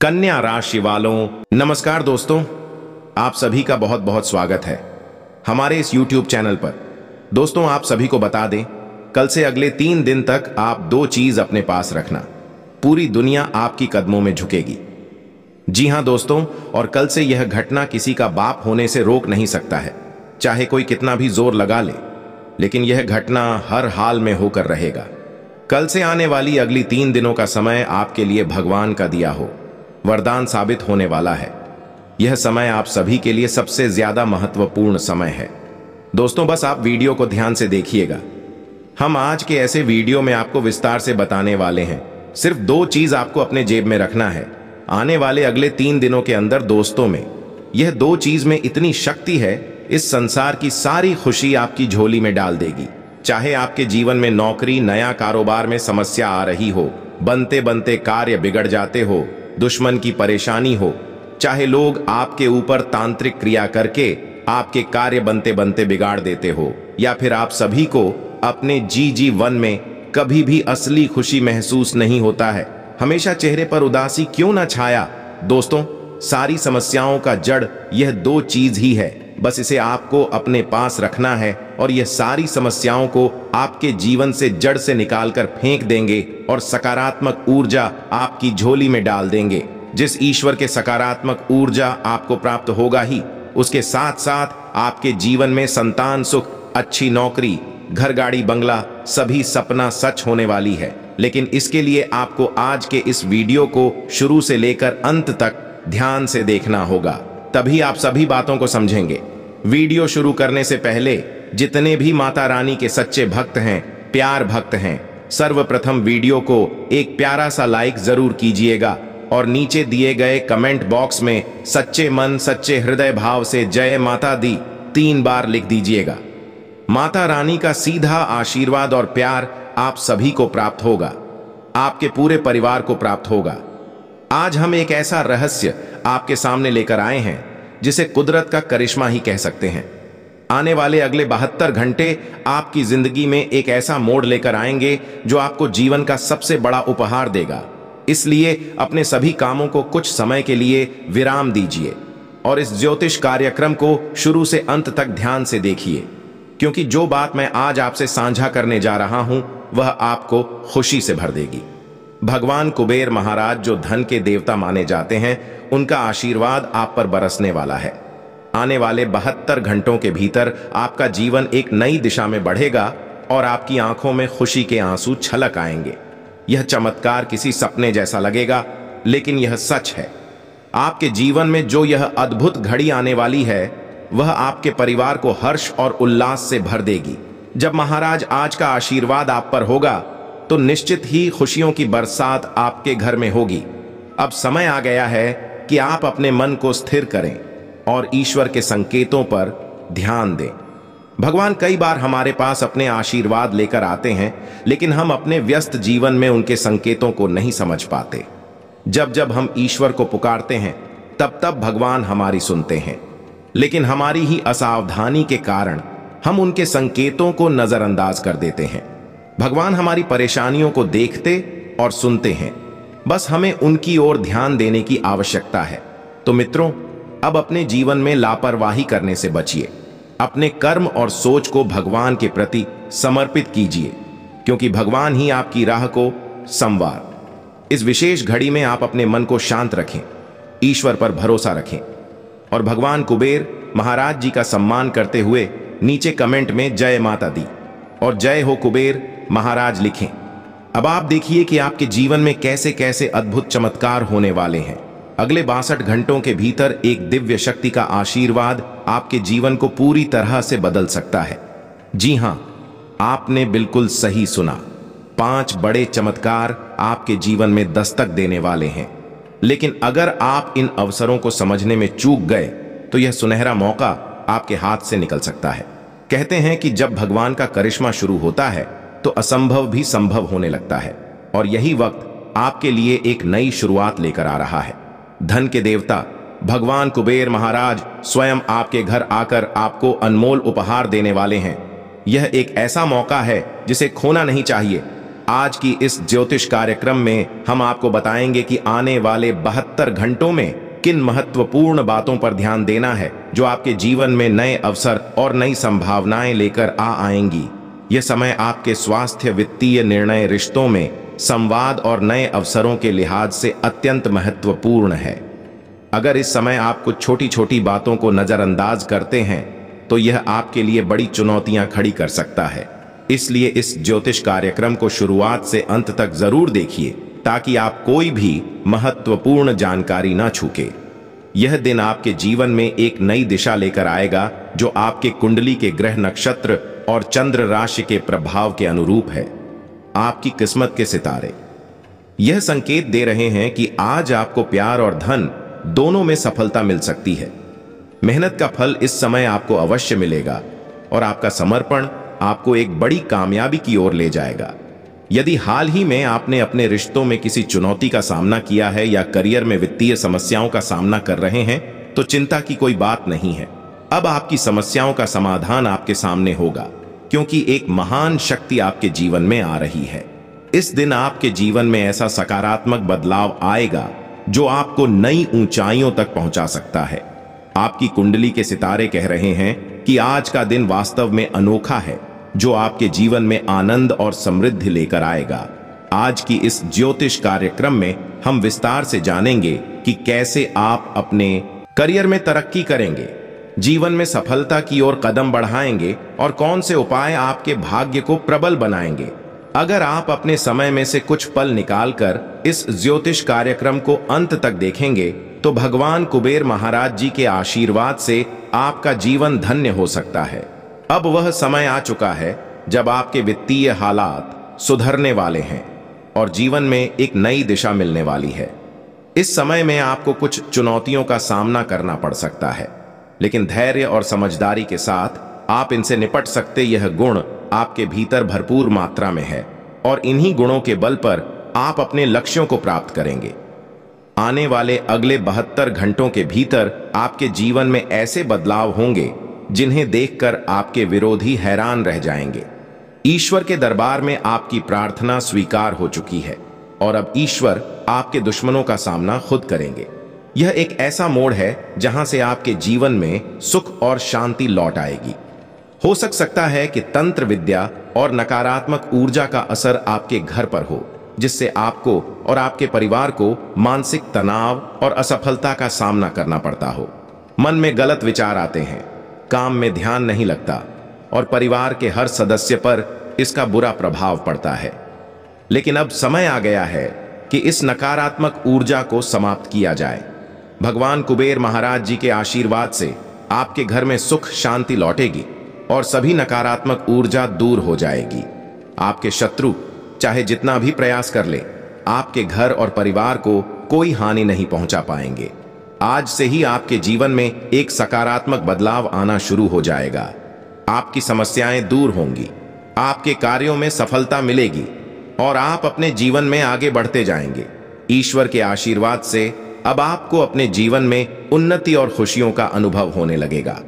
कन्या राशि वालों नमस्कार दोस्तों आप सभी का बहुत बहुत स्वागत है हमारे इस YouTube चैनल पर दोस्तों आप सभी को बता दें कल से अगले तीन दिन तक आप दो चीज अपने पास रखना पूरी दुनिया आपकी कदमों में झुकेगी जी हां दोस्तों और कल से यह घटना किसी का बाप होने से रोक नहीं सकता है चाहे कोई कितना भी जोर लगा ले लेकिन यह घटना हर हाल में होकर रहेगा कल से आने वाली अगली तीन दिनों का समय आपके लिए भगवान का दिया हो वरदान साबित होने वाला है यह समय आप सभी के लिए सबसे ज्यादा महत्वपूर्ण समय है दोस्तों बस आप वीडियो को ध्यान से देखिएगा हम आज के ऐसे वीडियो में आपको विस्तार से बताने वाले हैं सिर्फ दो चीज आपको अपने जेब में रखना है आने वाले अगले तीन दिनों के अंदर दोस्तों में यह दो चीज में इतनी शक्ति है इस संसार की सारी खुशी आपकी झोली में डाल देगी चाहे आपके जीवन में नौकरी नया कारोबार में समस्या आ रही हो बनते बनते कार्य बिगड़ जाते हो दुश्मन की परेशानी हो चाहे लोग आपके ऊपर तांत्रिक क्रिया करके आपके कार्य बनते बनते बिगाड़ देते हो या फिर आप सभी को अपने जी जी वन में कभी भी असली खुशी महसूस नहीं होता है हमेशा चेहरे पर उदासी क्यों ना छाया दोस्तों सारी समस्याओं का जड़ यह दो चीज ही है बस इसे आपको अपने पास रखना है और यह सारी समस्याओं को आपके जीवन से जड़ से निकालकर फेंक देंगे और सकारात्मक ऊर्जा आपकी झोली में डाल देंगे जिस ईश्वर के सकारात्मक ऊर्जा आपको प्राप्त होगा ही उसके साथ साथ आपके जीवन में संतान सुख अच्छी नौकरी घर गाड़ी बंगला सभी सपना सच होने वाली है लेकिन इसके लिए आपको आज के इस वीडियो को शुरू से लेकर अंत तक ध्यान से देखना होगा तभी आप सभी बातों को समझेंगे वीडियो शुरू करने से पहले जितने भी माता रानी के सच्चे भक्त हैं प्यार भक्त हैं सर्वप्रथम वीडियो को एक प्यारा सा लाइक जरूर कीजिएगा और नीचे दिए गए कमेंट बॉक्स में सच्चे मन सच्चे हृदय भाव से जय माता दी तीन बार लिख दीजिएगा माता रानी का सीधा आशीर्वाद और प्यार आप सभी को प्राप्त होगा आपके पूरे परिवार को प्राप्त होगा आज हम एक ऐसा रहस्य आपके सामने लेकर आए हैं जिसे कुदरत का करिश्मा ही कह सकते हैं आने वाले अगले बहत्तर घंटे आपकी जिंदगी में एक ऐसा मोड़ लेकर आएंगे जो आपको जीवन का सबसे बड़ा उपहार देगा इसलिए अपने सभी कामों को कुछ समय के लिए विराम दीजिए और इस ज्योतिष कार्यक्रम को शुरू से अंत तक ध्यान से देखिए क्योंकि जो बात मैं आज आपसे साझा करने जा रहा हूं वह आपको खुशी से भर देगी भगवान कुबेर महाराज जो धन के देवता माने जाते हैं उनका आशीर्वाद आप पर बरसने वाला है आने वाले बहत्तर घंटों के भीतर आपका जीवन एक नई दिशा में बढ़ेगा और आपकी आंखों में खुशी के आंसू छलक आएंगे यह चमत्कार किसी सपने जैसा लगेगा लेकिन यह सच है आपके जीवन में जो यह अद्भुत घड़ी आने वाली है वह आपके परिवार को हर्ष और उल्लास से भर देगी जब महाराज आज का आशीर्वाद आप पर होगा तो निश्चित ही खुशियों की बरसात आपके घर में होगी अब समय आ गया है कि आप अपने मन को स्थिर करें और ईश्वर के संकेतों पर ध्यान दें भगवान कई बार हमारे पास अपने आशीर्वाद लेकर आते हैं लेकिन हम अपने व्यस्त जीवन में उनके संकेतों को नहीं समझ पाते जब जब हम ईश्वर को पुकारते हैं तब तब भगवान हमारी सुनते हैं लेकिन हमारी ही असावधानी के कारण हम उनके संकेतों को नज़रअंदाज कर देते हैं भगवान हमारी परेशानियों को देखते और सुनते हैं बस हमें उनकी ओर ध्यान देने की आवश्यकता है तो मित्रों अब अपने जीवन में लापरवाही करने से बचिए अपने कर्म और सोच को भगवान के प्रति समर्पित कीजिए क्योंकि भगवान ही आपकी राह को संवार इस विशेष घड़ी में आप अपने मन को शांत रखें ईश्वर पर भरोसा रखें और भगवान कुबेर महाराज जी का सम्मान करते हुए नीचे कमेंट में जय माता दी और जय हो कुबेर महाराज लिखें अब आप देखिए कि आपके जीवन में कैसे कैसे अद्भुत चमत्कार होने वाले हैं अगले बासठ घंटों के भीतर एक दिव्य शक्ति का आशीर्वाद आपके जीवन को पूरी तरह से बदल सकता है जी हां आपने बिल्कुल सही सुना पांच बड़े चमत्कार आपके जीवन में दस्तक देने वाले हैं लेकिन अगर आप इन अवसरों को समझने में चूक गए तो यह सुनहरा मौका आपके हाथ से निकल सकता है कहते हैं कि जब भगवान का करिश्मा शुरू होता है तो असंभव भी संभव होने लगता है और यही वक्त आपके लिए एक नई शुरुआत लेकर आ रहा है धन के देवता भगवान कुबेर महाराज स्वयं आपके घर आकर आपको अनमोल उपहार देने वाले हैं यह एक ऐसा मौका है जिसे खोना नहीं चाहिए आज की इस ज्योतिष कार्यक्रम में हम आपको बताएंगे कि आने वाले बहत्तर घंटों में किन महत्वपूर्ण बातों पर ध्यान देना है जो आपके जीवन में नए अवसर और नई संभावनाएं लेकर आ आएंगी यह समय आपके स्वास्थ्य वित्तीय निर्णय रिश्तों में संवाद और नए अवसरों के लिहाज से अत्यंत महत्वपूर्ण है अगर इस समय आप कुछ छोटी छोटी बातों को नज़रअंदाज करते हैं तो यह आपके लिए बड़ी चुनौतियां खड़ी कर सकता है इसलिए इस ज्योतिष कार्यक्रम को शुरुआत से अंत तक जरूर देखिए ताकि आप कोई भी महत्वपूर्ण जानकारी ना छूके यह दिन आपके जीवन में एक नई दिशा लेकर आएगा जो आपके कुंडली के ग्रह नक्षत्र और चंद्र राशि के प्रभाव के अनुरूप है आपकी किस्मत के सितारे यह संकेत दे रहे हैं कि आज आपको प्यार और धन दोनों में सफलता मिल सकती है मेहनत का फल इस समय आपको अवश्य मिलेगा और आपका समर्पण आपको एक बड़ी कामयाबी की ओर ले जाएगा यदि हाल ही में आपने अपने रिश्तों में किसी चुनौती का सामना किया है या करियर में वित्तीय समस्याओं का सामना कर रहे हैं तो चिंता की कोई बात नहीं है अब आपकी समस्याओं का समाधान आपके सामने होगा क्योंकि एक महान शक्ति आपके जीवन में आ रही है इस दिन आपके जीवन में ऐसा सकारात्मक बदलाव आएगा जो आपको नई ऊंचाइयों तक पहुंचा सकता है आपकी कुंडली के सितारे कह रहे हैं कि आज का दिन वास्तव में अनोखा है जो आपके जीवन में आनंद और समृद्धि लेकर आएगा आज की इस ज्योतिष कार्यक्रम में हम विस्तार से जानेंगे कि कैसे आप अपने करियर में तरक्की करेंगे जीवन में सफलता की ओर कदम बढ़ाएंगे और कौन से उपाय आपके भाग्य को प्रबल बनाएंगे अगर आप अपने समय में से कुछ पल निकालकर इस ज्योतिष कार्यक्रम को अंत तक देखेंगे तो भगवान कुबेर महाराज जी के आशीर्वाद से आपका जीवन धन्य हो सकता है अब वह समय आ चुका है जब आपके वित्तीय हालात सुधरने वाले हैं और जीवन में एक नई दिशा मिलने वाली है इस समय में आपको कुछ चुनौतियों का सामना करना पड़ सकता है लेकिन धैर्य और समझदारी के साथ आप इनसे निपट सकते यह गुण आपके भीतर भरपूर मात्रा में है और इन्हीं गुणों के बल पर आप अपने लक्ष्यों को प्राप्त करेंगे आने वाले अगले बहत्तर घंटों के भीतर आपके जीवन में ऐसे बदलाव होंगे जिन्हें देखकर आपके विरोधी हैरान रह जाएंगे ईश्वर के दरबार में आपकी प्रार्थना स्वीकार हो चुकी है और अब ईश्वर आपके दुश्मनों का सामना खुद करेंगे यह एक ऐसा मोड़ है जहां से आपके जीवन में सुख और शांति लौट आएगी हो सक सकता है कि तंत्र विद्या और नकारात्मक ऊर्जा का असर आपके घर पर हो जिससे आपको और आपके परिवार को मानसिक तनाव और असफलता का सामना करना पड़ता हो मन में गलत विचार आते हैं काम में ध्यान नहीं लगता और परिवार के हर सदस्य पर इसका बुरा प्रभाव पड़ता है लेकिन अब समय आ गया है कि इस नकारात्मक ऊर्जा को समाप्त किया जाए भगवान कुबेर महाराज जी के आशीर्वाद से आपके घर में सुख शांति लौटेगी और सभी नकारात्मक ऊर्जा दूर हो जाएगी आपके शत्रु चाहे जितना भी प्रयास कर ले आपके घर और परिवार को कोई हानि नहीं पहुंचा पाएंगे आज से ही आपके जीवन में एक सकारात्मक बदलाव आना शुरू हो जाएगा आपकी समस्याएं दूर होंगी आपके कार्यों में सफलता मिलेगी और आप अपने जीवन में आगे बढ़ते जाएंगे ईश्वर के आशीर्वाद से अब आपको अपने जीवन में उन्नति और खुशियों का अनुभव होने लगेगा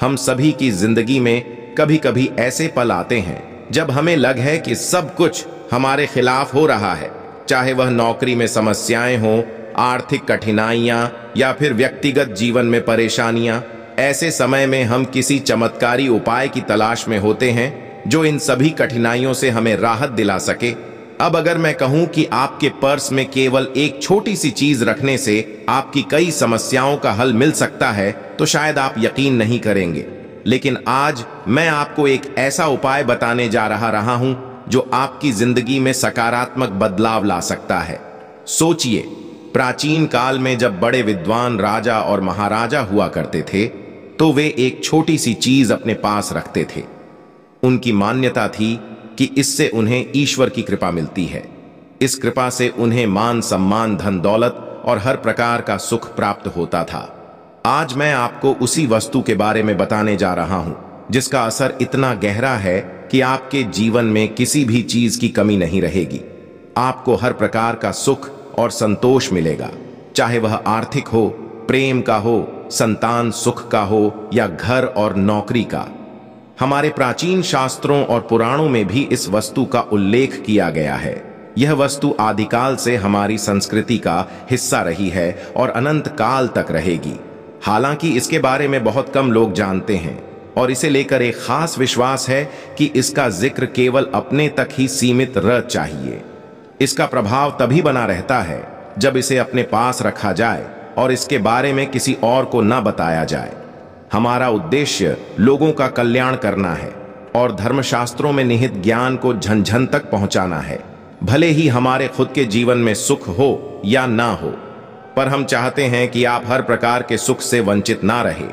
हम सभी की जिंदगी में कभी कभी ऐसे पल आते हैं जब हमें लग है कि सब कुछ हमारे खिलाफ हो रहा है चाहे वह नौकरी में समस्याएं हों आर्थिक कठिनाइयां या फिर व्यक्तिगत जीवन में परेशानियां ऐसे समय में हम किसी चमत्कारी उपाय की तलाश में होते हैं जो इन सभी कठिनाइयों से हमें राहत दिला सके अब अगर मैं कहूं कि आपके पर्स में केवल एक छोटी सी चीज रखने से आपकी कई समस्याओं का हल मिल सकता है तो शायद आप यकीन नहीं करेंगे लेकिन आज मैं आपको एक ऐसा उपाय बताने जा रहा रहा हूं जो आपकी जिंदगी में सकारात्मक बदलाव ला सकता है सोचिए प्राचीन काल में जब बड़े विद्वान राजा और महाराजा हुआ करते थे तो वे एक छोटी सी चीज अपने पास रखते थे उनकी मान्यता थी कि इससे उन्हें ईश्वर की कृपा मिलती है इस कृपा से उन्हें मान सम्मान धन दौलत और हर प्रकार का सुख प्राप्त होता था आज मैं आपको उसी वस्तु के बारे में बताने जा रहा हूं जिसका असर इतना गहरा है कि आपके जीवन में किसी भी चीज की कमी नहीं रहेगी आपको हर प्रकार का सुख और संतोष मिलेगा चाहे वह आर्थिक हो प्रेम का हो संतान सुख का हो या घर और नौकरी का हमारे प्राचीन शास्त्रों और पुराणों में भी इस वस्तु का उल्लेख किया गया है यह वस्तु आदिकाल से हमारी संस्कृति का हिस्सा रही है और अनंत काल तक रहेगी हालांकि इसके बारे में बहुत कम लोग जानते हैं और इसे लेकर एक खास विश्वास है कि इसका जिक्र केवल अपने तक ही सीमित रह चाहिए इसका प्रभाव तभी बना रहता है जब इसे अपने पास रखा जाए और इसके बारे में किसी और को न बताया जाए हमारा उद्देश्य लोगों का कल्याण करना है और धर्मशास्त्रों में निहित ज्ञान को झनझन तक पहुंचाना है भले ही हमारे खुद के जीवन में सुख हो या ना हो पर हम चाहते हैं कि आप हर प्रकार के सुख से वंचित ना रहे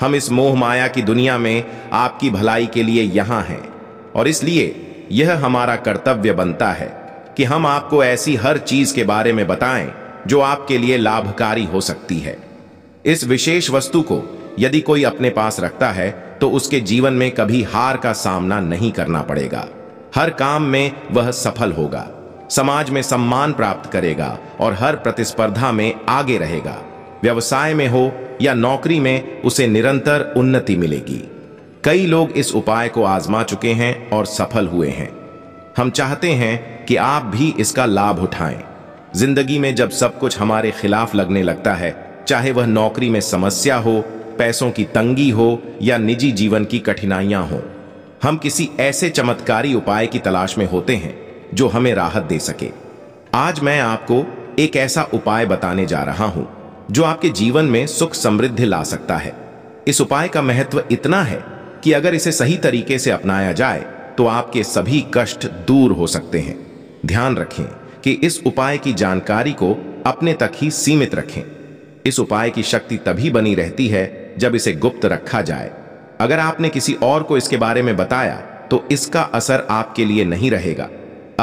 हम इस मोह माया की दुनिया में आपकी भलाई के लिए यहाँ हैं और इसलिए यह हमारा कर्तव्य बनता है कि हम आपको ऐसी हर चीज के बारे में बताएं जो आपके लिए लाभकारी हो सकती है इस विशेष वस्तु को यदि कोई अपने पास रखता है तो उसके जीवन में कभी हार का सामना नहीं करना पड़ेगा हर काम में वह सफल होगा समाज में सम्मान प्राप्त करेगा और हर प्रतिस्पर्धा में आगे रहेगा व्यवसाय में हो या नौकरी में उसे निरंतर उन्नति मिलेगी कई लोग इस उपाय को आजमा चुके हैं और सफल हुए हैं हम चाहते हैं कि आप भी इसका लाभ उठाएं जिंदगी में जब सब कुछ हमारे खिलाफ लगने लगता है चाहे वह नौकरी में समस्या हो पैसों की तंगी हो या निजी जीवन की कठिनाइयां हो हम किसी ऐसे चमत्कारी उपाय की तलाश में होते हैं जो हमें राहत दे सके आज मैं आपको एक ऐसा उपाय बताने जा रहा हूं जो आपके जीवन में सुख समृद्धि ला सकता है इस उपाय का महत्व इतना है कि अगर इसे सही तरीके से अपनाया जाए तो आपके सभी कष्ट दूर हो सकते हैं ध्यान रखें कि इस उपाय की जानकारी को अपने तक ही सीमित रखें इस उपाय की शक्ति तभी बनी रहती है जब इसे गुप्त रखा जाए अगर आपने किसी और को इसके बारे में बताया तो इसका असर आपके लिए नहीं रहेगा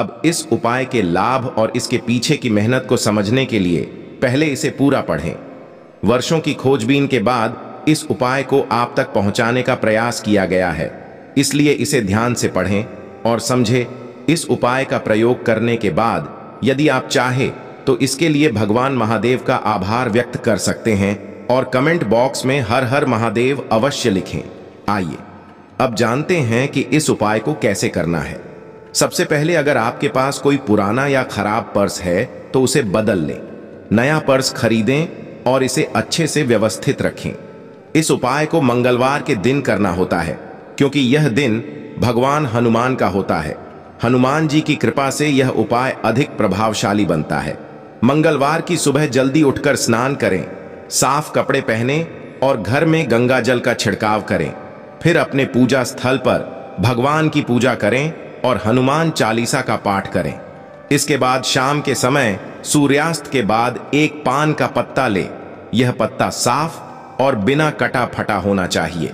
अब इस उपाय के लाभ और इसके पीछे की मेहनत को समझने के लिए पहले इसे पूरा पढ़ें वर्षों की खोजबीन के बाद इस उपाय को आप तक पहुंचाने का प्रयास किया गया है इसलिए इसे ध्यान से पढ़ें और समझें इस उपाय का प्रयोग करने के बाद यदि आप चाहे तो इसके लिए भगवान महादेव का आभार व्यक्त कर सकते हैं और कमेंट बॉक्स में हर हर महादेव अवश्य लिखें आइए अब जानते हैं कि इस उपाय को कैसे करना है सबसे पहले अगर आपके पास कोई पुराना या खराब पर्स है तो उसे बदल लें नया पर्स खरीदें और इसे अच्छे से व्यवस्थित रखें इस उपाय को मंगलवार के दिन करना होता है क्योंकि यह दिन भगवान हनुमान का होता है हनुमान जी की कृपा से यह उपाय अधिक प्रभावशाली बनता है मंगलवार की सुबह जल्दी उठकर स्नान करें साफ कपड़े पहने और घर में गंगा जल का छिड़काव करें फिर अपने पूजा स्थल पर भगवान की पूजा करें और हनुमान चालीसा का पाठ करें इसके बाद शाम के समय सूर्यास्त के बाद एक पान का पत्ता ले यह पत्ता साफ और बिना कटा फटा होना चाहिए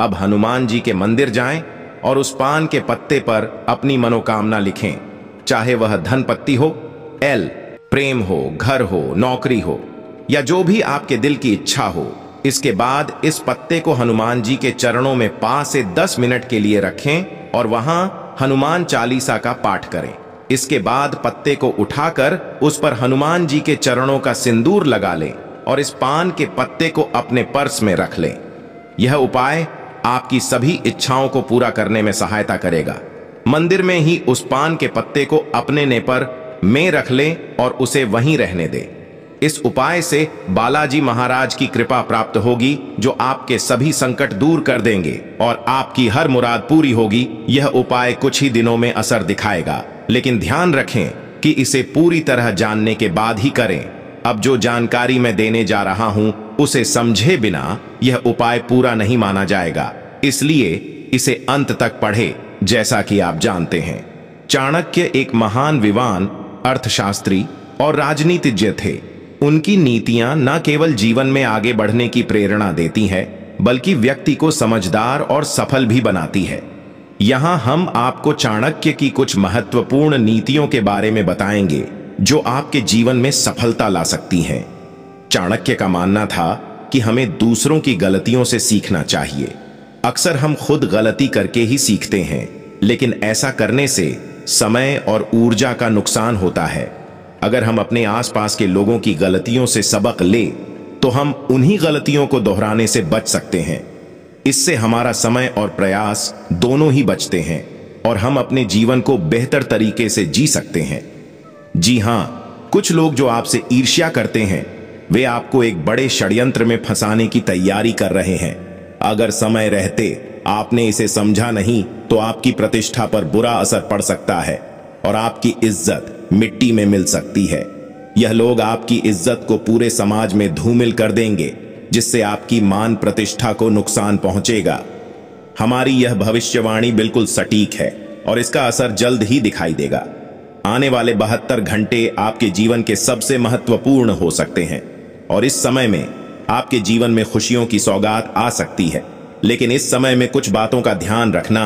अब हनुमान जी के मंदिर जाएं और उस पान के पत्ते पर अपनी मनोकामना लिखें चाहे वह धन पत्ती हो एल प्रेम हो घर हो नौकरी हो या जो भी आपके दिल की इच्छा हो इसके बाद इस पत्ते को हनुमान जी के चरणों में पांच से दस मिनट के लिए रखें और वहां हनुमान चालीसा का पाठ करें इसके बाद पत्ते को उठाकर उस पर हनुमान जी के चरणों का सिंदूर लगा लें और इस पान के पत्ते को अपने पर्स में रख लें यह उपाय आपकी सभी इच्छाओं को पूरा करने में सहायता करेगा मंदिर में ही उस पान के पत्ते को अपने ने पर में रख लें और उसे वहीं रहने दें इस उपाय से बालाजी महाराज की कृपा प्राप्त होगी जो आपके सभी संकट दूर कर देंगे और आपकी हर मुराद पूरी होगी यह उपाय कुछ ही दिनों में असर दिखाएगा लेकिन ध्यान रखें कि इसे पूरी तरह जानने के बाद ही करें अब जो जानकारी मैं देने जा रहा हूं उसे समझे बिना यह उपाय पूरा नहीं माना जाएगा इसलिए इसे अंत तक पढ़े जैसा कि आप जानते हैं चाणक्य एक महान विवान अर्थशास्त्री और राजनीतिज्ञ थे उनकी नीतियां न केवल जीवन में आगे बढ़ने की प्रेरणा देती हैं बल्कि व्यक्ति को समझदार और सफल भी बनाती है यहां हम आपको चाणक्य की कुछ महत्वपूर्ण नीतियों के बारे में बताएंगे जो आपके जीवन में सफलता ला सकती हैं चाणक्य का मानना था कि हमें दूसरों की गलतियों से सीखना चाहिए अक्सर हम खुद गलती करके ही सीखते हैं लेकिन ऐसा करने से समय और ऊर्जा का नुकसान होता है अगर हम अपने आसपास के लोगों की गलतियों से सबक ले तो हम उन्हीं गलतियों को दोहराने से बच सकते हैं इससे हमारा समय और प्रयास दोनों ही बचते हैं और हम अपने जीवन को बेहतर तरीके से जी सकते हैं जी हाँ कुछ लोग जो आपसे ईर्ष्या करते हैं वे आपको एक बड़े षड्यंत्र में फंसाने की तैयारी कर रहे हैं अगर समय रहते आपने इसे समझा नहीं तो आपकी प्रतिष्ठा पर बुरा असर पड़ सकता है और आपकी इज्जत मिट्टी में मिल सकती है यह लोग आपकी इज्जत को पूरे समाज में धूमिल कर देंगे जिससे आपकी मान प्रतिष्ठा को नुकसान पहुंचेगा हमारी यह भविष्यवाणी बिल्कुल सटीक है और इसका असर जल्द ही दिखाई देगा आने वाले बहत्तर घंटे आपके जीवन के सबसे महत्वपूर्ण हो सकते हैं और इस समय में आपके जीवन में खुशियों की सौगात आ सकती है लेकिन इस समय में कुछ बातों का ध्यान रखना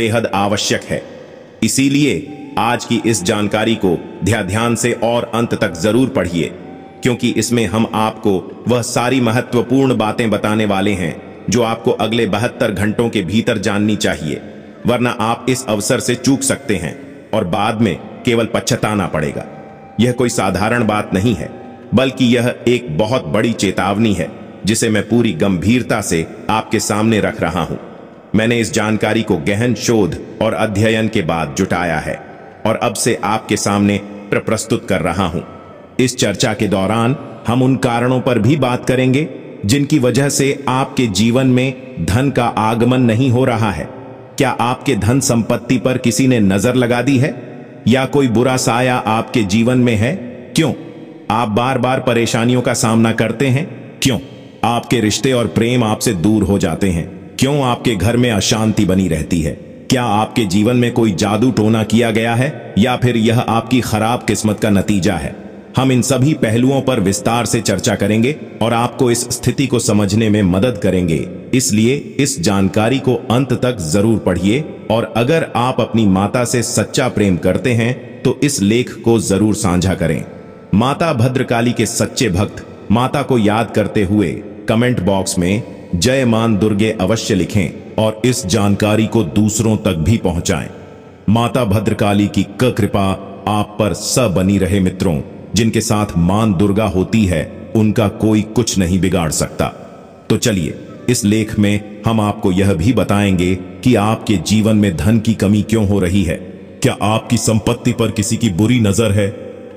बेहद आवश्यक है इसीलिए आज की इस जानकारी को ध्यान से और अंत तक जरूर पढ़िए क्योंकि इसमें हम आपको वह सारी महत्वपूर्ण बातें बताने वाले हैं जो आपको अगले बहत्तर घंटों के भीतर जाननी चाहिए वरना आप इस अवसर से चूक सकते हैं और बाद में केवल पछताना पड़ेगा यह कोई साधारण बात नहीं है बल्कि यह एक बहुत बड़ी चेतावनी है जिसे मैं पूरी गंभीरता से आपके सामने रख रहा हूं मैंने इस जानकारी को गहन शोध और अध्ययन के बाद जुटाया है और अब से आपके सामने प्रस्तुत कर रहा हूं इस चर्चा के दौरान हम उन कारणों पर भी बात करेंगे जिनकी वजह से आपके जीवन में धन का आगमन नहीं हो रहा है क्या आपके धन संपत्ति पर किसी ने नजर लगा दी है या कोई बुरा साया आपके जीवन में है क्यों आप बार बार परेशानियों का सामना करते हैं क्यों आपके रिश्ते और प्रेम आपसे दूर हो जाते हैं क्यों आपके घर में अशांति बनी रहती है क्या आपके जीवन में कोई जादू टोना किया गया है या फिर यह आपकी खराब किस्मत का नतीजा है हम इन सभी पहलुओं पर विस्तार से चर्चा करेंगे और आपको इस स्थिति को समझने में मदद करेंगे इसलिए इस जानकारी को अंत तक जरूर पढ़िए और अगर आप अपनी माता से सच्चा प्रेम करते हैं तो इस लेख को जरूर साझा करें माता भद्रकाली के सच्चे भक्त माता को याद करते हुए कमेंट बॉक्स में जय मान दुर्गे अवश्य लिखें और इस जानकारी को दूसरों तक भी पहुंचाएं। माता भद्रकाली की क कृपा आप पर स बनी रहे मित्रों जिनके साथ मान दुर्गा होती है उनका कोई कुछ नहीं बिगाड़ सकता तो चलिए इस लेख में हम आपको यह भी बताएंगे कि आपके जीवन में धन की कमी क्यों हो रही है क्या आपकी संपत्ति पर किसी की बुरी नजर है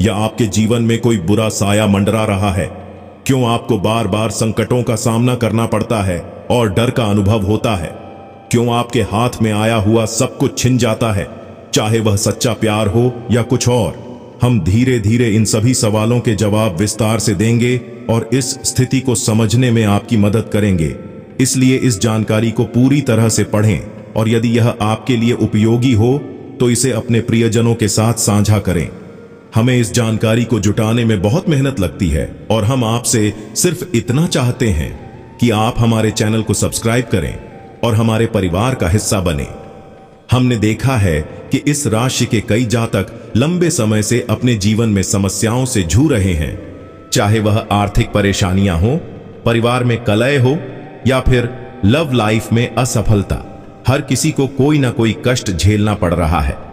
या आपके जीवन में कोई बुरा साया मंडरा रहा है क्यों आपको बार बार संकटों का सामना करना पड़ता है और डर का अनुभव होता है क्यों आपके हाथ में आया हुआ सब कुछ छिन जाता है चाहे वह सच्चा प्यार हो या कुछ और हम धीरे धीरे इन सभी सवालों के जवाब विस्तार से देंगे और इस स्थिति को समझने में आपकी मदद करेंगे इसलिए इस जानकारी को पूरी तरह से पढ़ें और यदि यह आपके लिए उपयोगी हो तो इसे अपने प्रियजनों के साथ साझा करें हमें इस जानकारी को जुटाने में बहुत मेहनत लगती है और हम आपसे सिर्फ इतना चाहते हैं कि आप हमारे चैनल को सब्सक्राइब करें और हमारे परिवार का हिस्सा बने हमने देखा है कि इस राशि के कई जातक लंबे समय से अपने जीवन में समस्याओं से जू रहे हैं चाहे वह आर्थिक परेशानियां हो परिवार में कलय हो या फिर लव लाइफ में असफलता हर किसी को कोई ना कोई कष्ट झेलना पड़ रहा है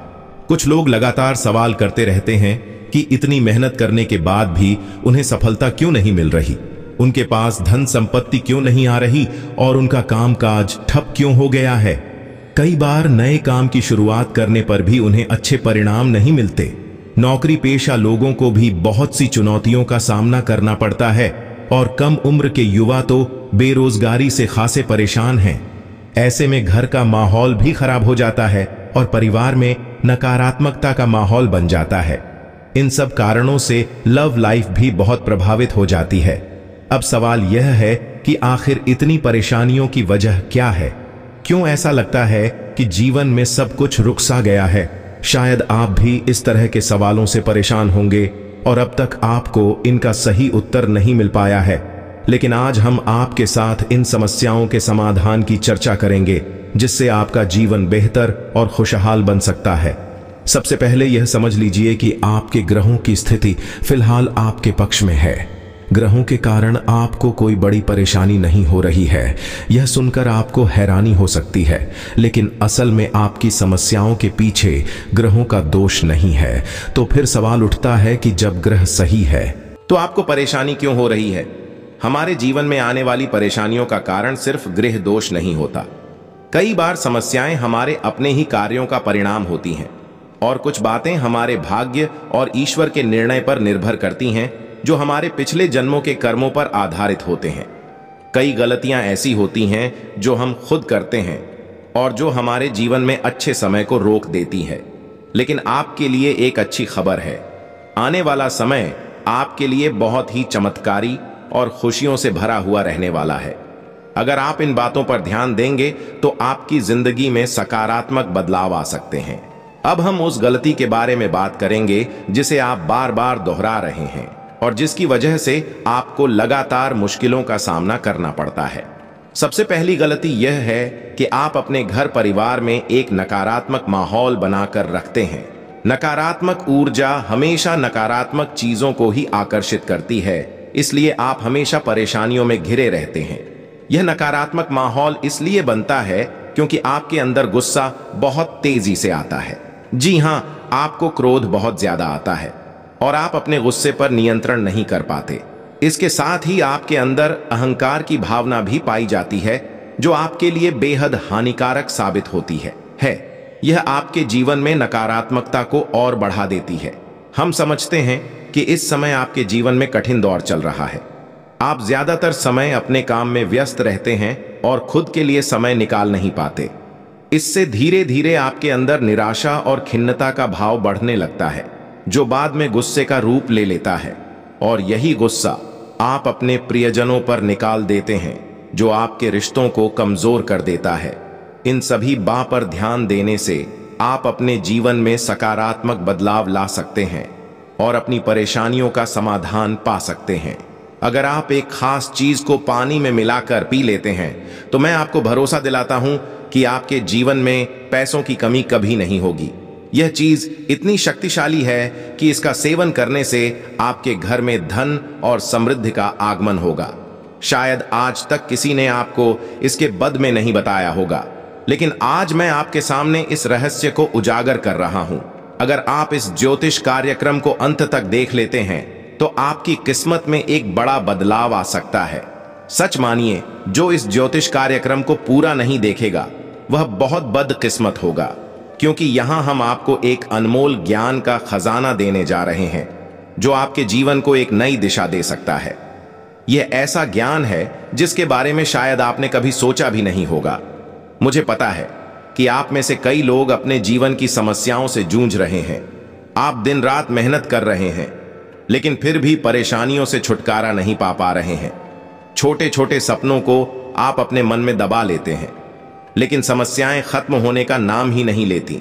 कुछ लोग लगातार सवाल करते रहते हैं कि इतनी मेहनत करने के बाद भी उन्हें सफलता क्यों नहीं मिल रही उनके पास धन संपत्ति क्यों नहीं आ रही और उनका कामकाज ठप क्यों हो गया है कई बार नए काम की शुरुआत करने पर भी उन्हें अच्छे परिणाम नहीं मिलते नौकरी पेशा लोगों को भी बहुत सी चुनौतियों का सामना करना पड़ता है और कम उम्र के युवा तो बेरोजगारी से खासे परेशान हैं ऐसे में घर का माहौल भी खराब हो जाता है और परिवार में नकारात्मकता का माहौल बन जाता है इन सब कारणों से लव लाइफ भी बहुत प्रभावित हो जाती है अब सवाल यह है कि आखिर इतनी परेशानियों की वजह क्या है क्यों ऐसा लगता है कि जीवन में सब कुछ रुकसा गया है शायद आप भी इस तरह के सवालों से परेशान होंगे और अब तक आपको इनका सही उत्तर नहीं मिल पाया है लेकिन आज हम आपके साथ इन समस्याओं के समाधान की चर्चा करेंगे जिससे आपका जीवन बेहतर और खुशहाल बन सकता है सबसे पहले यह समझ लीजिए कि आपके ग्रहों की स्थिति फिलहाल आपके पक्ष में है ग्रहों के कारण आपको कोई बड़ी परेशानी नहीं हो रही है यह सुनकर आपको हैरानी हो सकती है लेकिन असल में आपकी समस्याओं के पीछे ग्रहों का दोष नहीं है तो फिर सवाल उठता है कि जब ग्रह सही है तो आपको परेशानी क्यों हो रही है हमारे जीवन में आने वाली परेशानियों का कारण सिर्फ गृह दोष नहीं होता कई बार समस्याएं हमारे अपने ही कार्यों का परिणाम होती हैं और कुछ बातें हमारे भाग्य और ईश्वर के निर्णय पर निर्भर करती हैं जो हमारे पिछले जन्मों के कर्मों पर आधारित होते हैं कई गलतियां ऐसी होती हैं जो हम खुद करते हैं और जो हमारे जीवन में अच्छे समय को रोक देती है लेकिन आपके लिए एक अच्छी खबर है आने वाला समय आपके लिए बहुत ही चमत्कारी और खुशियों से भरा हुआ रहने वाला है अगर आप इन बातों पर ध्यान देंगे तो आपकी जिंदगी में सकारात्मक बदलाव आ सकते हैं अब हम उस गलती के बारे में बात करेंगे जिसे आप बार बार दोहरा रहे हैं और जिसकी वजह से आपको लगातार मुश्किलों का सामना करना पड़ता है सबसे पहली गलती यह है कि आप अपने घर परिवार में एक नकारात्मक माहौल बनाकर रखते हैं नकारात्मक ऊर्जा हमेशा नकारात्मक चीजों को ही आकर्षित करती है इसलिए आप हमेशा परेशानियों में घिरे रहते हैं यह नकारात्मक माहौल इसलिए बनता है क्योंकि आपके अंदर गुस्सा बहुत तेजी से आता है जी हाँ आपको क्रोध बहुत ज्यादा आता है और आप अपने गुस्से पर नियंत्रण नहीं कर पाते इसके साथ ही आपके अंदर अहंकार की भावना भी पाई जाती है जो आपके लिए बेहद हानिकारक साबित होती है है यह आपके जीवन में नकारात्मकता को और बढ़ा देती है हम समझते हैं कि इस समय आपके जीवन में कठिन दौर चल रहा है आप ज्यादातर समय अपने काम में व्यस्त रहते हैं और खुद के लिए समय निकाल नहीं पाते इससे धीरे धीरे आपके अंदर निराशा और खिन्नता का भाव बढ़ने लगता है जो बाद में गुस्से का रूप ले लेता है और यही गुस्सा आप अपने प्रियजनों पर निकाल देते हैं जो आपके रिश्तों को कमजोर कर देता है इन सभी बा पर ध्यान देने से आप अपने जीवन में सकारात्मक बदलाव ला सकते हैं और अपनी परेशानियों का समाधान पा सकते हैं अगर आप एक खास चीज को पानी में मिलाकर पी लेते हैं तो मैं आपको भरोसा दिलाता हूं कि आपके जीवन में पैसों की कमी कभी नहीं होगी यह चीज इतनी शक्तिशाली है कि इसका सेवन करने से आपके घर में धन और समृद्धि का आगमन होगा शायद आज तक किसी ने आपको इसके बद में नहीं बताया होगा लेकिन आज मैं आपके सामने इस रहस्य को उजागर कर रहा हूं अगर आप इस ज्योतिष कार्यक्रम को अंत तक देख लेते हैं तो आपकी किस्मत में एक बड़ा बदलाव आ सकता है सच मानिए जो इस ज्योतिष कार्यक्रम को पूरा नहीं देखेगा वह बहुत बदकिस्मत होगा क्योंकि यहां हम आपको एक अनमोल ज्ञान का खजाना देने जा रहे हैं जो आपके जीवन को एक नई दिशा दे सकता है यह ऐसा ज्ञान है जिसके बारे में शायद आपने कभी सोचा भी नहीं होगा मुझे पता है कि आप में से कई लोग अपने जीवन की समस्याओं से जूझ रहे हैं आप दिन रात मेहनत कर रहे हैं लेकिन फिर भी परेशानियों से छुटकारा नहीं पा पा रहे हैं छोटे छोटे सपनों को आप अपने मन में दबा लेते हैं लेकिन समस्याएं खत्म होने का नाम ही नहीं लेती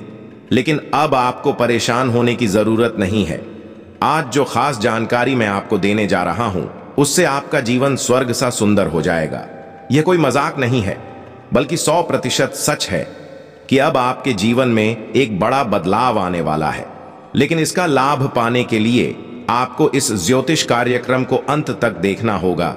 लेकिन अब आपको परेशान होने की जरूरत नहीं है आज जो खास जानकारी मैं आपको देने जा रहा हूं उससे आपका जीवन स्वर्ग सा सुंदर हो जाएगा यह कोई मजाक नहीं है बल्कि सौ प्रतिशत सच है कि अब आपके जीवन में एक बड़ा बदलाव आने वाला है लेकिन इसका लाभ पाने के लिए आपको इस ज्योतिष कार्यक्रम को अंत तक देखना होगा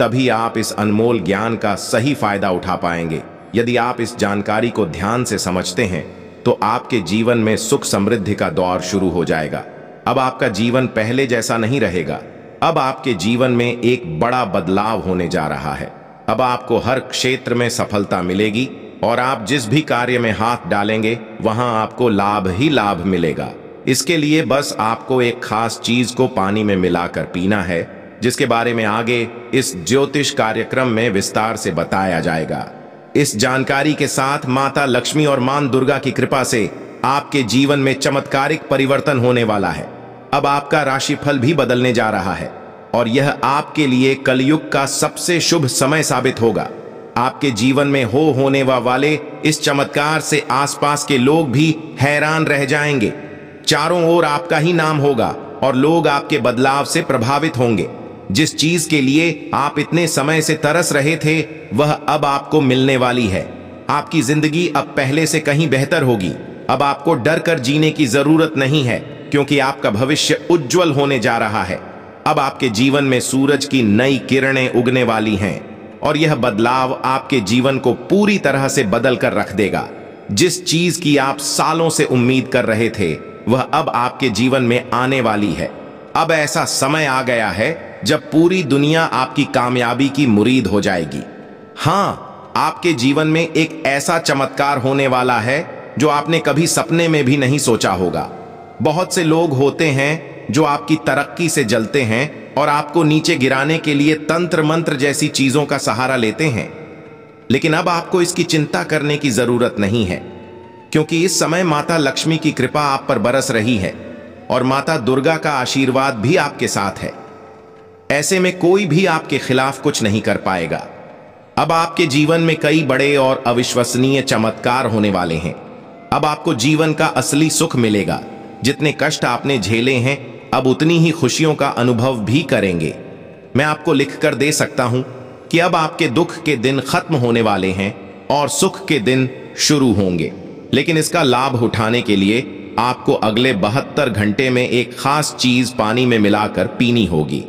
तभी आप इस अनमोल ज्ञान का सही फायदा उठा पाएंगे यदि आप इस जानकारी को ध्यान से समझते हैं तो आपके जीवन में सुख समृद्धि का दौर शुरू हो जाएगा अब आपका जीवन पहले जैसा नहीं रहेगा अब आपके जीवन में एक बड़ा बदलाव होने जा रहा है अब आपको हर क्षेत्र में सफलता मिलेगी और आप जिस भी कार्य में हाथ डालेंगे वहां आपको लाभ ही लाभ मिलेगा इसके लिए बस आपको एक खास चीज को पानी में मिलाकर पीना है जिसके बारे में आगे इस ज्योतिष कार्यक्रम में विस्तार से बताया जाएगा इस जानकारी के साथ माता लक्ष्मी और मां दुर्गा की कृपा से आपके जीवन में चमत्कारिक परिवर्तन होने वाला है अब आपका राशिफल भी बदलने जा रहा है और यह आपके लिए कलयुग का सबसे शुभ समय साबित होगा आपके जीवन में हो होने वा वाले इस चमत्कार से आसपास के लोग भी हैरान रह जाएंगे चारों ओर आपका ही नाम होगा और लोग आपके बदलाव से प्रभावित होंगे जिस चीज के लिए आप इतने समय से तरस रहे थे वह अब आपको मिलने वाली है आपकी जिंदगी अब पहले से कहीं बेहतर होगी अब आपको डर कर जीने की जरूरत नहीं है क्योंकि आपका भविष्य उज्जवल होने जा रहा है अब आपके जीवन में सूरज की नई किरणें उगने वाली हैं और यह बदलाव आपके जीवन को पूरी तरह से बदल कर रख देगा जिस चीज की आप सालों से उम्मीद कर रहे थे वह अब आपके जीवन में आने वाली है अब ऐसा समय आ गया है जब पूरी दुनिया आपकी कामयाबी की मुरीद हो जाएगी हाँ आपके जीवन में एक ऐसा चमत्कार होने वाला है जो आपने कभी सपने में भी नहीं सोचा होगा बहुत से लोग होते हैं जो आपकी तरक्की से जलते हैं और आपको नीचे गिराने के लिए तंत्र मंत्र जैसी चीजों का सहारा लेते हैं लेकिन अब आपको इसकी चिंता करने की जरूरत नहीं है क्योंकि इस समय माता लक्ष्मी की कृपा आप पर बरस रही है और माता दुर्गा का आशीर्वाद भी आपके साथ है ऐसे में कोई भी आपके खिलाफ कुछ नहीं कर पाएगा अब आपके जीवन में कई बड़े और अविश्वसनीय चमत्कार होने वाले हैं अब आपको जीवन का असली सुख मिलेगा जितने कष्ट आपने झेले हैं अब उतनी ही खुशियों का अनुभव भी करेंगे मैं आपको लिख कर दे सकता हूं कि अब आपके दुख के दिन खत्म होने वाले हैं और सुख के दिन शुरू होंगे लेकिन इसका लाभ उठाने के लिए आपको अगले बहत्तर घंटे में एक खास चीज पानी में मिलाकर पीनी होगी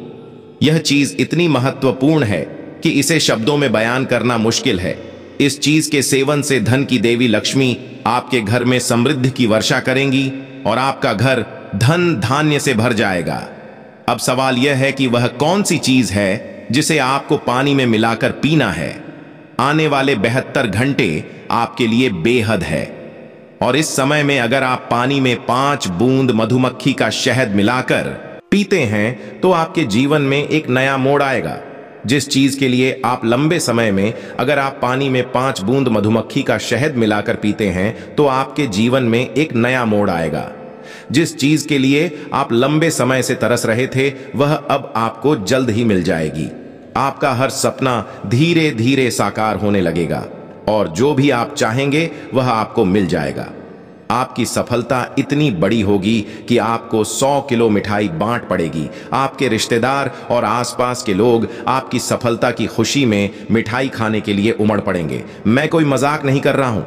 यह चीज इतनी महत्वपूर्ण है कि इसे शब्दों में बयान करना मुश्किल है इस चीज के सेवन से धन की देवी लक्ष्मी आपके घर में समृद्ध की वर्षा करेंगी और आपका घर धन धान्य से भर जाएगा अब सवाल यह है कि वह कौन सी चीज है जिसे आपको पानी में मिलाकर पीना है आने वाले बेहतर घंटे आपके लिए बेहद है और इस समय में अगर आप पानी में पांच बूंद मधुमक्खी का शहद मिलाकर पीते हैं तो आपके जीवन में एक नया मोड़ आएगा जिस चीज के लिए आप लंबे समय में अगर आप पानी में पांच बूंद मधुमक्खी का शहद मिलाकर पीते हैं तो आपके जीवन में एक नया मोड़ आएगा जिस चीज के लिए आप लंबे समय से तरस रहे थे वह अब आपको जल्द ही मिल जाएगी आपका हर सपना धीरे धीरे साकार होने लगेगा और जो भी आप चाहेंगे वह आपको मिल जाएगा आपकी सफलता इतनी बड़ी होगी कि आपको 100 किलो मिठाई बांट पड़ेगी आपके रिश्तेदार और आसपास के लोग आपकी सफलता की खुशी में मिठाई खाने के लिए उमड़ पड़ेंगे मैं कोई मजाक नहीं कर रहा हूं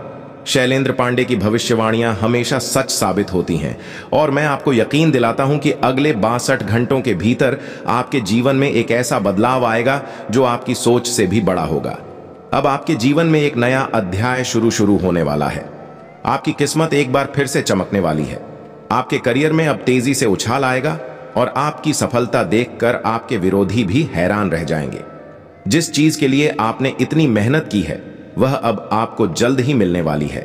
शैलेंद्र पांडे की भविष्यवाणियां हमेशा सच साबित होती हैं और मैं आपको यकीन दिलाता हूं कि अगले बासठ घंटों के भीतर आपके जीवन में एक ऐसा बदलाव आएगा जो आपकी सोच से भी बड़ा होगा अब आपके जीवन में एक नया अध्याय शुरू शुरू होने वाला है आपकी किस्मत एक बार फिर से चमकने वाली है आपके करियर में अब तेजी से उछाल आएगा और आपकी सफलता देखकर आपके विरोधी भी हैरान रह जाएंगे जिस चीज के लिए आपने इतनी मेहनत की है वह अब आपको जल्द ही मिलने वाली है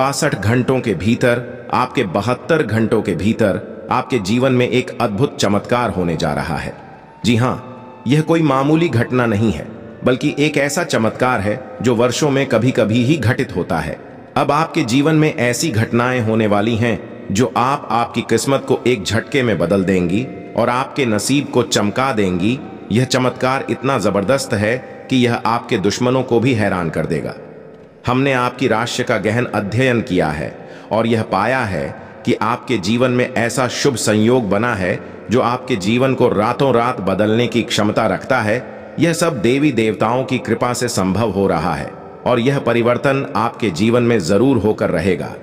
बासठ घंटों के भीतर आपके बहत्तर घंटों के भीतर आपके जीवन में एक अद्भुत चमत्कार होने जा रहा है जी हाँ यह कोई मामूली घटना नहीं है बल्कि एक ऐसा चमत्कार है जो वर्षों में कभी कभी ही घटित होता है अब आपके जीवन में ऐसी घटनाएं होने वाली हैं जो आप आपकी किस्मत को एक झटके में बदल देंगी और आपके नसीब को चमका देंगी यह चमत्कार इतना ज़बरदस्त है कि यह आपके दुश्मनों को भी हैरान कर देगा हमने आपकी राष्ट्र का गहन अध्ययन किया है और यह पाया है कि आपके जीवन में ऐसा शुभ संयोग बना है जो आपके जीवन को रातों रात बदलने की क्षमता रखता है यह सब देवी देवताओं की कृपा से संभव हो रहा है और यह परिवर्तन आपके जीवन में जरूर होकर रहेगा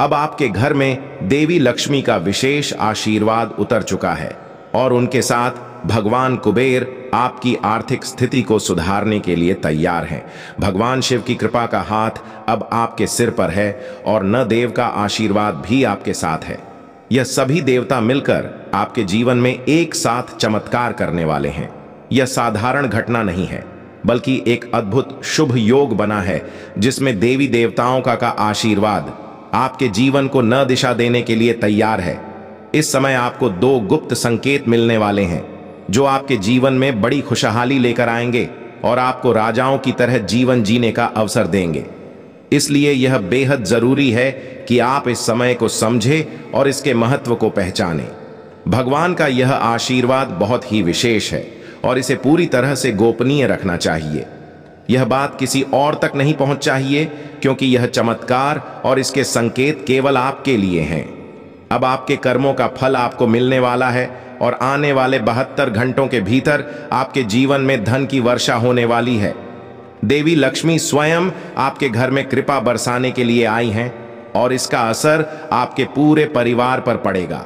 अब आपके घर में देवी लक्ष्मी का विशेष आशीर्वाद उतर चुका है और उनके साथ भगवान कुबेर आपकी आर्थिक स्थिति को सुधारने के लिए तैयार हैं भगवान शिव की कृपा का हाथ अब आपके सिर पर है और न देव का आशीर्वाद भी आपके साथ है यह सभी देवता मिलकर आपके जीवन में एक साथ चमत्कार करने वाले हैं यह साधारण घटना नहीं है बल्कि एक अद्भुत शुभ योग बना है जिसमें देवी देवताओं का का आशीर्वाद आपके जीवन को न दिशा देने के लिए तैयार है इस समय आपको दो गुप्त संकेत मिलने वाले हैं जो आपके जीवन में बड़ी खुशहाली लेकर आएंगे और आपको राजाओं की तरह जीवन जीने का अवसर देंगे इसलिए यह बेहद जरूरी है कि आप इस समय को समझें और इसके महत्व को पहचानें भगवान का यह आशीर्वाद बहुत ही विशेष है और इसे पूरी तरह से गोपनीय रखना चाहिए यह बात किसी और तक नहीं पहुंच चाहिए क्योंकि यह चमत्कार और इसके संकेत केवल आपके लिए हैं अब आपके कर्मों का फल आपको मिलने वाला है और आने वाले बहत्तर घंटों के भीतर आपके जीवन में धन की वर्षा होने वाली है देवी लक्ष्मी स्वयं आपके घर में कृपा बरसाने के लिए आई हैं और इसका असर आपके पूरे परिवार पर पड़ेगा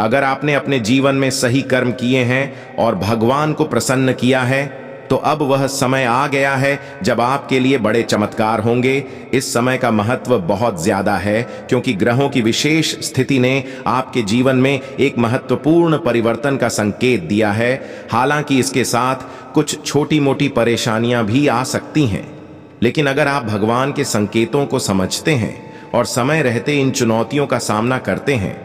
अगर आपने अपने जीवन में सही कर्म किए हैं और भगवान को प्रसन्न किया है तो अब वह समय आ गया है जब आपके लिए बड़े चमत्कार होंगे इस समय का महत्व बहुत ज्यादा है क्योंकि ग्रहों की विशेष स्थिति ने आपके जीवन में एक महत्वपूर्ण परिवर्तन का संकेत दिया है हालांकि इसके साथ कुछ छोटी मोटी परेशानियां भी आ सकती हैं लेकिन अगर आप भगवान के संकेतों को समझते हैं और समय रहते इन चुनौतियों का सामना करते हैं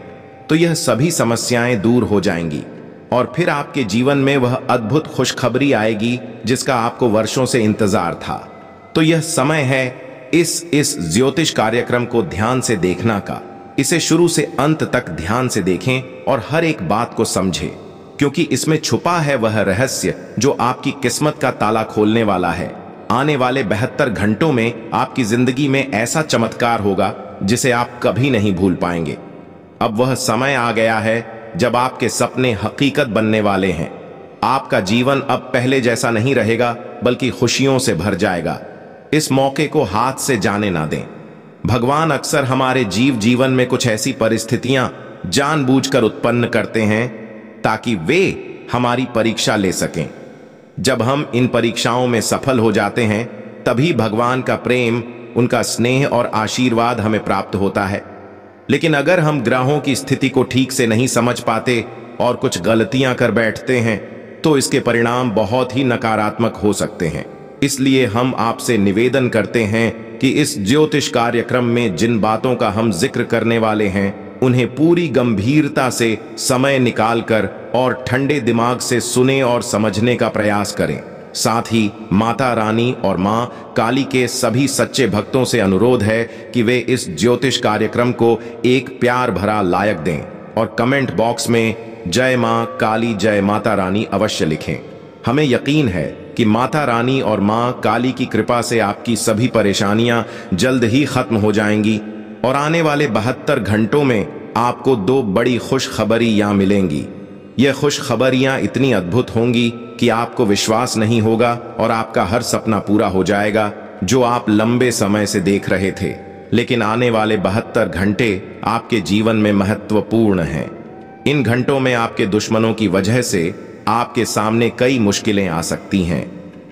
तो यह सभी समस्याएं दूर हो जाएंगी और फिर आपके जीवन में वह अद्भुत खुशखबरी आएगी जिसका आपको वर्षों से इंतजार था तो यह समय है इस इस ज्योतिष कार्यक्रम को ध्यान से देखना का इसे शुरू से अंत तक ध्यान से देखें और हर एक बात को समझें क्योंकि इसमें छुपा है वह रहस्य जो आपकी किस्मत का ताला खोलने वाला है आने वाले बेहतर घंटों में आपकी जिंदगी में ऐसा चमत्कार होगा जिसे आप कभी नहीं भूल पाएंगे अब वह समय आ गया है जब आपके सपने हकीकत बनने वाले हैं आपका जीवन अब पहले जैसा नहीं रहेगा बल्कि खुशियों से भर जाएगा इस मौके को हाथ से जाने ना दें भगवान अक्सर हमारे जीव जीवन में कुछ ऐसी परिस्थितियां जानबूझकर उत्पन्न करते हैं ताकि वे हमारी परीक्षा ले सकें जब हम इन परीक्षाओं में सफल हो जाते हैं तभी भगवान का प्रेम उनका स्नेह और आशीर्वाद हमें प्राप्त होता है लेकिन अगर हम ग्रहों की स्थिति को ठीक से नहीं समझ पाते और कुछ गलतियां कर बैठते हैं तो इसके परिणाम बहुत ही नकारात्मक हो सकते हैं इसलिए हम आपसे निवेदन करते हैं कि इस ज्योतिष कार्यक्रम में जिन बातों का हम जिक्र करने वाले हैं उन्हें पूरी गंभीरता से समय निकालकर और ठंडे दिमाग से सुने और समझने का प्रयास करें साथ ही माता रानी और माँ काली के सभी सच्चे भक्तों से अनुरोध है कि वे इस ज्योतिष कार्यक्रम को एक प्यार भरा लायक दें और कमेंट बॉक्स में जय माँ काली जय माता रानी अवश्य लिखें हमें यकीन है कि माता रानी और माँ काली की कृपा से आपकी सभी परेशानियां जल्द ही खत्म हो जाएंगी और आने वाले बहत्तर घंटों में आपको दो बड़ी खुशखबरी यहाँ मिलेंगी ये खुश खबरियां इतनी अद्भुत होंगी कि आपको विश्वास नहीं होगा और आपका हर सपना पूरा हो जाएगा जो आप लंबे समय से देख रहे थे लेकिन आने वाले बहत्तर घंटे आपके जीवन में महत्वपूर्ण हैं इन घंटों में आपके दुश्मनों की वजह से आपके सामने कई मुश्किलें आ सकती हैं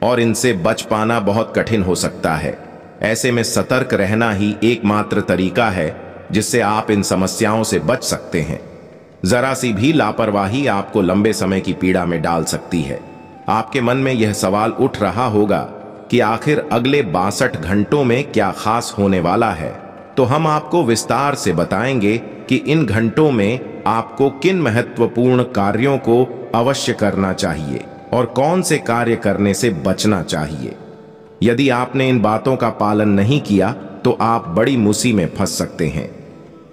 और इनसे बच पाना बहुत कठिन हो सकता है ऐसे में सतर्क रहना ही एकमात्र तरीका है जिससे आप इन समस्याओं से बच सकते हैं जरा सी भी लापरवाही आपको लंबे समय की पीड़ा में डाल सकती है आपके मन में यह सवाल उठ रहा होगा कि आखिर अगले बासठ घंटों में क्या खास होने वाला है तो हम आपको विस्तार से बताएंगे कि इन घंटों में आपको किन महत्वपूर्ण कार्यों को अवश्य करना चाहिए और कौन से कार्य करने से बचना चाहिए यदि आपने इन बातों का पालन नहीं किया तो आप बड़ी मुसी में फंस सकते हैं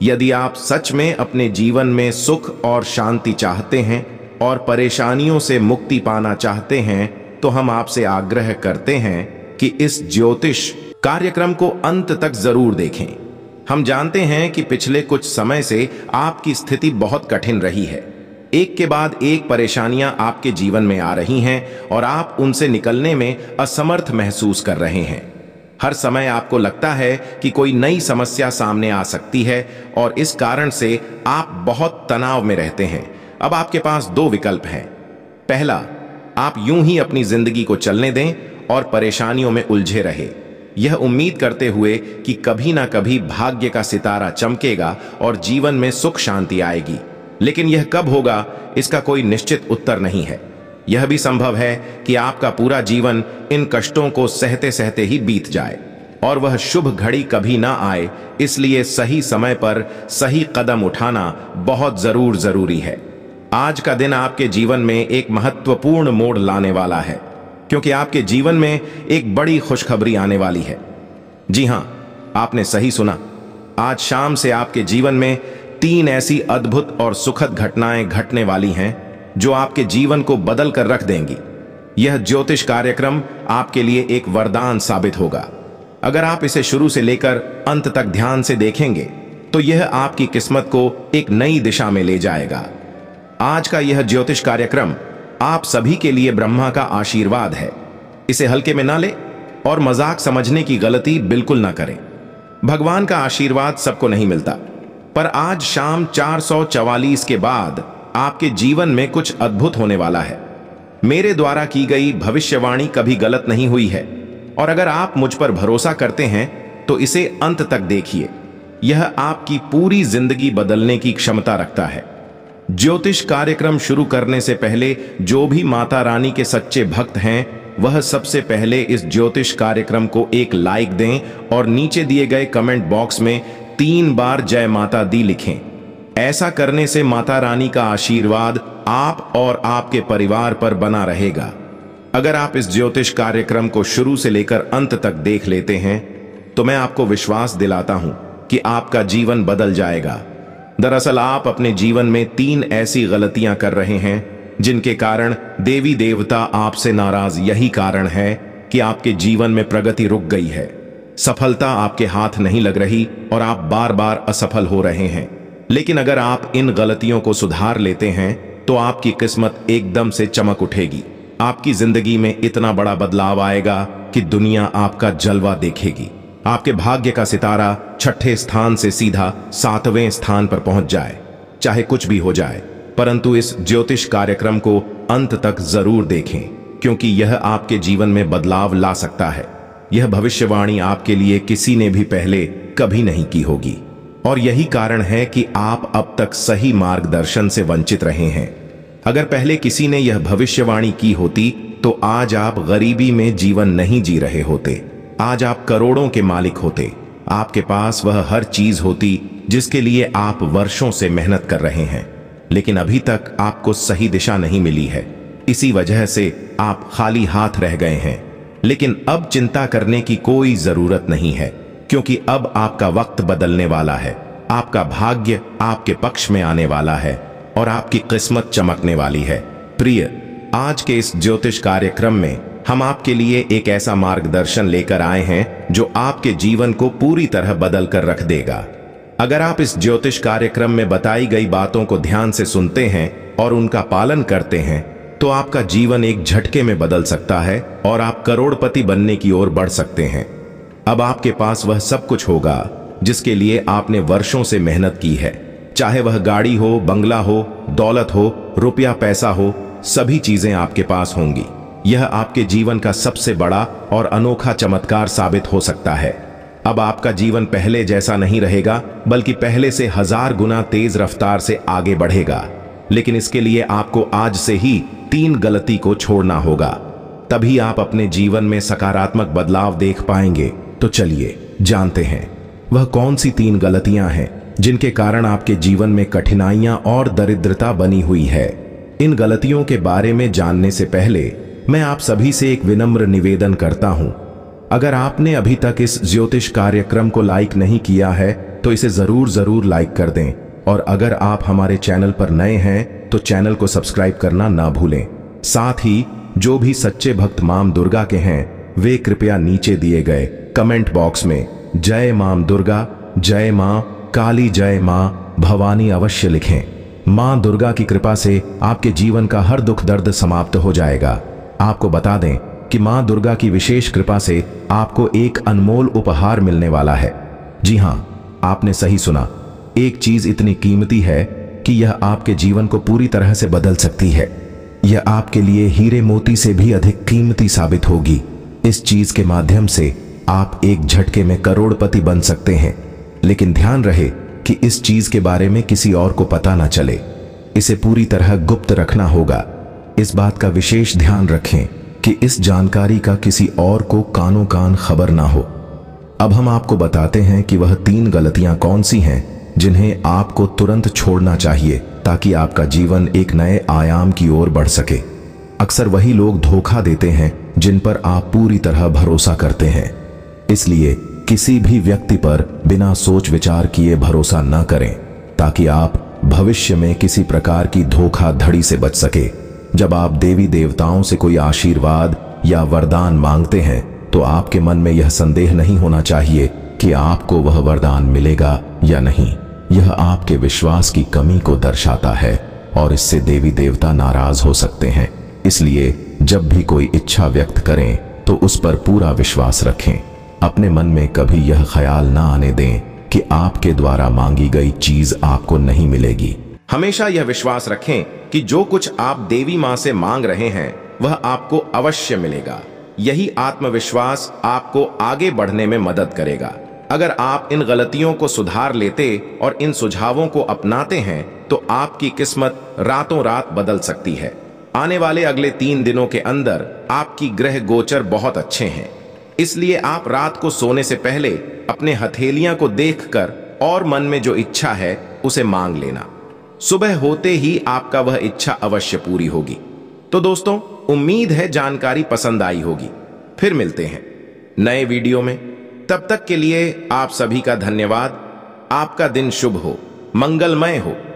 यदि आप सच में अपने जीवन में सुख और शांति चाहते हैं और परेशानियों से मुक्ति पाना चाहते हैं तो हम आपसे आग्रह करते हैं कि इस ज्योतिष कार्यक्रम को अंत तक जरूर देखें हम जानते हैं कि पिछले कुछ समय से आपकी स्थिति बहुत कठिन रही है एक के बाद एक परेशानियां आपके जीवन में आ रही हैं और आप उनसे निकलने में असमर्थ महसूस कर रहे हैं हर समय आपको लगता है कि कोई नई समस्या सामने आ सकती है और इस कारण से आप बहुत तनाव में रहते हैं अब आपके पास दो विकल्प हैं पहला आप यूं ही अपनी जिंदगी को चलने दें और परेशानियों में उलझे रहे यह उम्मीद करते हुए कि कभी ना कभी भाग्य का सितारा चमकेगा और जीवन में सुख शांति आएगी लेकिन यह कब होगा इसका कोई निश्चित उत्तर नहीं है यह भी संभव है कि आपका पूरा जीवन इन कष्टों को सहते सहते ही बीत जाए और वह शुभ घड़ी कभी ना आए इसलिए सही समय पर सही कदम उठाना बहुत जरूर जरूरी है आज का दिन आपके जीवन में एक महत्वपूर्ण मोड़ लाने वाला है क्योंकि आपके जीवन में एक बड़ी खुशखबरी आने वाली है जी हां आपने सही सुना आज शाम से आपके जीवन में तीन ऐसी अद्भुत और सुखद घटनाएं घटने वाली हैं जो आपके जीवन को बदल कर रख देंगी यह ज्योतिष कार्यक्रम आपके लिए एक वरदान साबित होगा अगर आप इसे शुरू से लेकर अंत तक ध्यान से देखेंगे तो यह आपकी किस्मत को एक नई दिशा में ले जाएगा आज का यह ज्योतिष कार्यक्रम आप सभी के लिए ब्रह्मा का आशीर्वाद है इसे हल्के में ना ले और मजाक समझने की गलती बिल्कुल ना करें भगवान का आशीर्वाद सबको नहीं मिलता पर आज शाम चार के बाद आपके जीवन में कुछ अद्भुत होने वाला है मेरे द्वारा की गई भविष्यवाणी कभी गलत नहीं हुई है और अगर आप मुझ पर भरोसा करते हैं तो इसे अंत तक देखिए यह आपकी पूरी जिंदगी बदलने की क्षमता रखता है ज्योतिष कार्यक्रम शुरू करने से पहले जो भी माता रानी के सच्चे भक्त हैं वह सबसे पहले इस ज्योतिष कार्यक्रम को एक लाइक दें और नीचे दिए गए कमेंट बॉक्स में तीन बार जय माता दी लिखें ऐसा करने से माता रानी का आशीर्वाद आप और आपके परिवार पर बना रहेगा अगर आप इस ज्योतिष कार्यक्रम को शुरू से लेकर अंत तक देख लेते हैं तो मैं आपको विश्वास दिलाता हूं कि आपका जीवन बदल जाएगा दरअसल आप अपने जीवन में तीन ऐसी गलतियां कर रहे हैं जिनके कारण देवी देवता आपसे नाराज यही कारण है कि आपके जीवन में प्रगति रुक गई है सफलता आपके हाथ नहीं लग रही और आप बार बार असफल हो रहे हैं लेकिन अगर आप इन गलतियों को सुधार लेते हैं तो आपकी किस्मत एकदम से चमक उठेगी आपकी जिंदगी में इतना बड़ा बदलाव आएगा कि दुनिया आपका जलवा देखेगी आपके भाग्य का सितारा छठे स्थान से सीधा सातवें स्थान पर पहुंच जाए चाहे कुछ भी हो जाए परंतु इस ज्योतिष कार्यक्रम को अंत तक जरूर देखें क्योंकि यह आपके जीवन में बदलाव ला सकता है यह भविष्यवाणी आपके लिए किसी ने भी पहले कभी नहीं की होगी और यही कारण है कि आप अब तक सही मार्गदर्शन से वंचित रहे हैं अगर पहले किसी ने यह भविष्यवाणी की होती तो आज आप गरीबी में जीवन नहीं जी रहे होते आज आप करोड़ों के मालिक होते आपके पास वह हर चीज होती जिसके लिए आप वर्षों से मेहनत कर रहे हैं लेकिन अभी तक आपको सही दिशा नहीं मिली है इसी वजह से आप खाली हाथ रह गए हैं लेकिन अब चिंता करने की कोई जरूरत नहीं है क्योंकि अब आपका वक्त बदलने वाला है आपका भाग्य आपके पक्ष में आने वाला है और आपकी किस्मत चमकने वाली है प्रिय आज के इस ज्योतिष कार्यक्रम में हम आपके लिए एक ऐसा मार्गदर्शन लेकर आए हैं जो आपके जीवन को पूरी तरह बदल कर रख देगा अगर आप इस ज्योतिष कार्यक्रम में बताई गई बातों को ध्यान से सुनते हैं और उनका पालन करते हैं तो आपका जीवन एक झटके में बदल सकता है और आप करोड़पति बनने की ओर बढ़ सकते हैं अब आपके पास वह सब कुछ होगा जिसके लिए आपने वर्षों से मेहनत की है चाहे वह गाड़ी हो बंगला हो दौलत हो रुपया पैसा हो सभी चीजें आपके पास होंगी यह आपके जीवन का सबसे बड़ा और अनोखा चमत्कार साबित हो सकता है अब आपका जीवन पहले जैसा नहीं रहेगा बल्कि पहले से हजार गुना तेज रफ्तार से आगे बढ़ेगा लेकिन इसके लिए आपको आज से ही तीन गलती को छोड़ना होगा तभी आप अपने जीवन में सकारात्मक बदलाव देख पाएंगे तो चलिए जानते हैं वह कौन सी तीन गलतियां हैं जिनके कारण आपके जीवन में कठिनाइयां और दरिद्रता बनी हुई है इन गलतियों के बारे में जानने से पहले मैं आप सभी से एक विनम्र निवेदन करता हूं अगर आपने अभी तक इस ज्योतिष कार्यक्रम को लाइक नहीं किया है तो इसे जरूर जरूर लाइक कर दें और अगर आप हमारे चैनल पर नए हैं तो चैनल को सब्सक्राइब करना ना भूलें साथ ही जो भी सच्चे भक्त माम दुर्गा के हैं वे कृपया नीचे दिए गए कमेंट बॉक्स में जय मां दुर्गा जय मां काली जय मां भवानी अवश्य लिखें मां दुर्गा की कृपा से आपके जीवन का हर दुख दर्द समाप्त हो जाएगा आपको बता दें कि मां दुर्गा की विशेष कृपा से आपको एक अनमोल उपहार मिलने वाला है जी हां आपने सही सुना एक चीज इतनी कीमती है कि यह आपके जीवन को पूरी तरह से बदल सकती है यह आपके लिए हीरे मोती से भी अधिक कीमती साबित होगी इस चीज के माध्यम से आप एक झटके में करोड़पति बन सकते हैं लेकिन ध्यान रहे कि इस चीज के बारे में किसी और को पता ना चले इसे पूरी तरह गुप्त रखना होगा इस बात का विशेष ध्यान रखें कि इस जानकारी का किसी और को कानो कान खबर ना हो अब हम आपको बताते हैं कि वह तीन गलतियां कौन सी हैं जिन्हें आपको तुरंत छोड़ना चाहिए ताकि आपका जीवन एक नए आयाम की ओर बढ़ सके अक्सर वही लोग धोखा देते हैं जिन पर आप पूरी तरह भरोसा करते हैं इसलिए किसी भी व्यक्ति पर बिना सोच विचार किए भरोसा न करें ताकि आप भविष्य में किसी प्रकार की धोखाधड़ी से बच सके जब आप देवी देवताओं से कोई आशीर्वाद या वरदान मांगते हैं तो आपके मन में यह संदेह नहीं होना चाहिए कि आपको वह वरदान मिलेगा या नहीं यह आपके विश्वास की कमी को दर्शाता है और इससे देवी देवता नाराज हो सकते हैं इसलिए जब भी कोई इच्छा व्यक्त करें तो उस पर पूरा विश्वास रखें अपने मन में कभी यह ख्याल ना आने दें कि आपके द्वारा मांगी गई चीज आपको नहीं मिलेगी हमेशा यह विश्वास रखें कि जो कुछ आप देवी माँ से मांग रहे हैं वह आपको अवश्य मिलेगा यही आत्मविश्वास आपको आगे बढ़ने में मदद करेगा अगर आप इन गलतियों को सुधार लेते और इन सुझावों को अपनाते हैं तो आपकी किस्मत रातों रात बदल सकती है आने वाले अगले तीन दिनों के अंदर आपकी ग्रह गोचर बहुत अच्छे हैं इसलिए आप रात को सोने से पहले अपने हथेलियां को देखकर और मन में जो इच्छा है उसे मांग लेना सुबह होते ही आपका वह इच्छा अवश्य पूरी होगी तो दोस्तों उम्मीद है जानकारी पसंद आई होगी फिर मिलते हैं नए वीडियो में तब तक के लिए आप सभी का धन्यवाद आपका दिन शुभ हो मंगलमय हो